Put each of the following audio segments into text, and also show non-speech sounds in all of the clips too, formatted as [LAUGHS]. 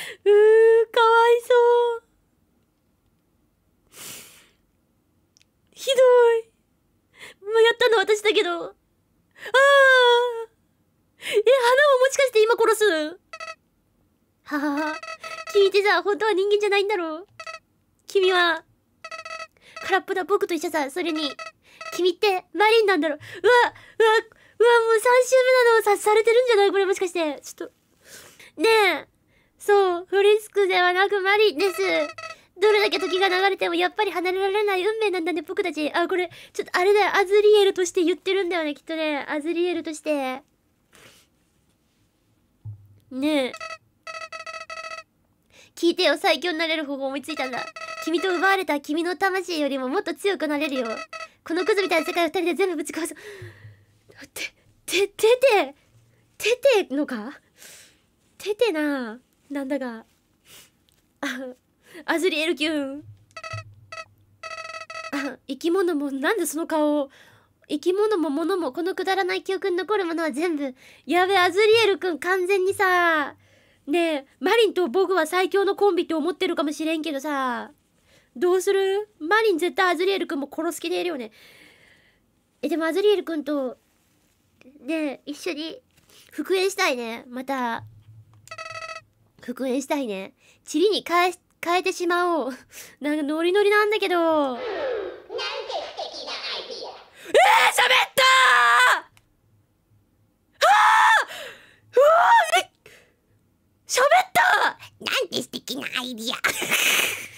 うー、かわいそうひどいもうやったの私だけどああえ花をもしかして今殺すははは君ってさ本当は人間じゃないんだろう君は空っぽな僕と一緒さそれに君ってマリンなんだろうわうわうわもう3周目なのをさされてるんじゃないこれもしかしてちょっとねえそう、フリスクではなくマリンです。どれだけ時が流れてもやっぱり離れられない運命なんだね、僕たち。あ、これ、ちょっとあれだよ、アズリエルとして言ってるんだよね、きっとね。アズリエルとして。ねえ。聞いてよ、最強になれる方法思いついたんだ。君と奪われた君の魂よりももっと強くなれるよ。このクズみたいな世界を二人で全部ぶち壊そう。て、て、てて、ててのかててなぁ。なんだがアズリエルキュン生き物もなんでその顔生き物も物もこのくだらない記憶に残るものは全部やべアズリエルくん完全にさねえマリンと僕は最強のコンビって思ってるかもしれんけどさどうするマリン絶対アズリエルくんも殺す気でいるよねえでもアズリエルくんとねえ一緒に復縁したいねまた。復縁したいね。チリに変え、変えてしまおう。[LAUGHS] なんかノリノリなんだけど。なんて素敵なアイディア。えー、喋ったーあーうわー喋ったなんて素敵なアイディア。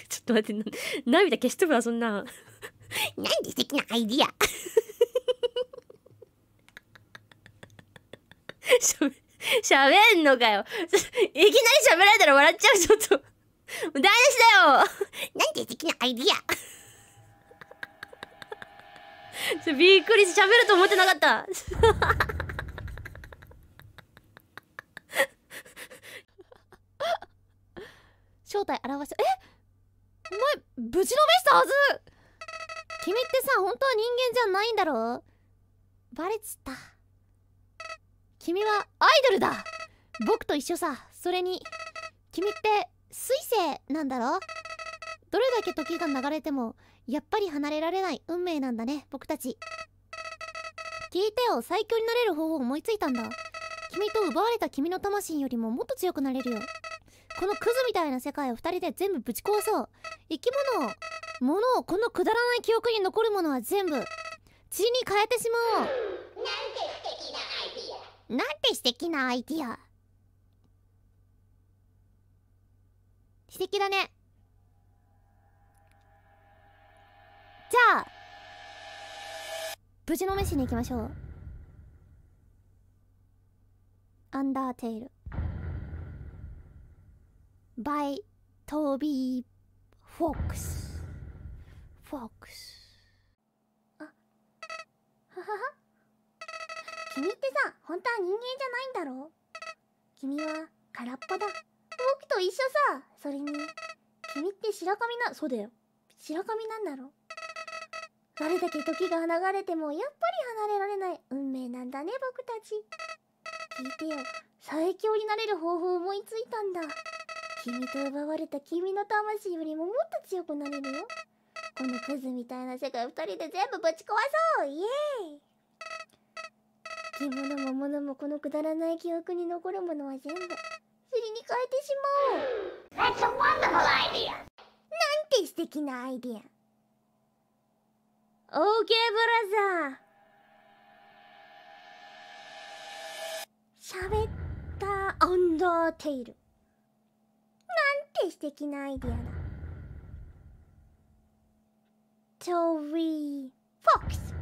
ちょっと待って、涙消しとくわ、そんな。なんて素敵なアイディア。[LAUGHS] [LAUGHS] 喋 [LAUGHS] 喋んのかよ。[LAUGHS] いきなり喋られたら笑っちゃう、ちょっと。[LAUGHS] 台無しだよなんて素敵なアイディアびっくりし喋ると思ってなかった正体表せえお前ぶちのめしたはず君ってさ本当は人間じゃないんだろバレちった君はアイドルだ僕と一緒さそれに君って水星なんだろどれだけ時が流れてもやっぱり離れられない運命なんだね僕たち聞いてよ最強になれる方法思いついたんだ君と奪われた君の魂よりももっと強くなれるよこのクズみたいな世界を2人で全部ぶち壊そう生き物を物をこのくだらない記憶に残るものは全部血に変えてしまおうなんて素敵なアイディア素敵だねじゃあ無事の飯に行きましょうアンダーテイルバイトービー・フォックスフォックス君ってさ本当は人間じゃないんだろ君は空っぽだ僕と一緒さそれに君って白神なそうだよ白神なんだろどれだけ時が流れてもやっぱり離れられない運命なんだね僕たち聞いてよ最強になれる方法を思いついたんだ君と奪われた君の魂よりももっと強くなれるよこのクズみたいな世界2人で全部ぶち壊そうイエーイしいものも物もこのくだらない記憶に残るものは全部釣りに変えてしまおう That's a wonderful idea! なんて素敵なアイディア OK ブラザー喋ったアンダーテイルなんて素敵なアイディアだトリー・フォックス